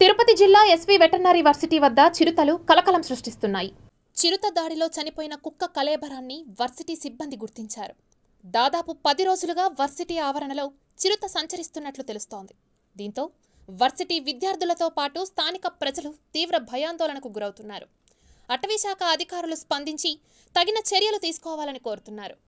తిరుపతి జిల్లా SV veterinary varsity వద్ద చిరుతలు కలకలం సృష్టిస్తున్నాయి చిరుత దాడిలో చనిపోయిన కుక్క కలేబరాన్ని వర్సిటీ సిబ్బంది గుర్తించారు దాదాపు పది రోజులుగా వర్సిటీ ఆవరణలో చిరుత సంచరిస్తున్నట్లు తెలుస్తోంది దీంతో వర్సిటీ విద్యార్థులతో పాటు స్థానిక ప్రజలు తీవ్ర భయాందోళనకు గురవుతున్నారు అటవీశాఖ అధికారులు స్పందించి తగిన చర్యలు తీసుకోవాలని కోరుతున్నారు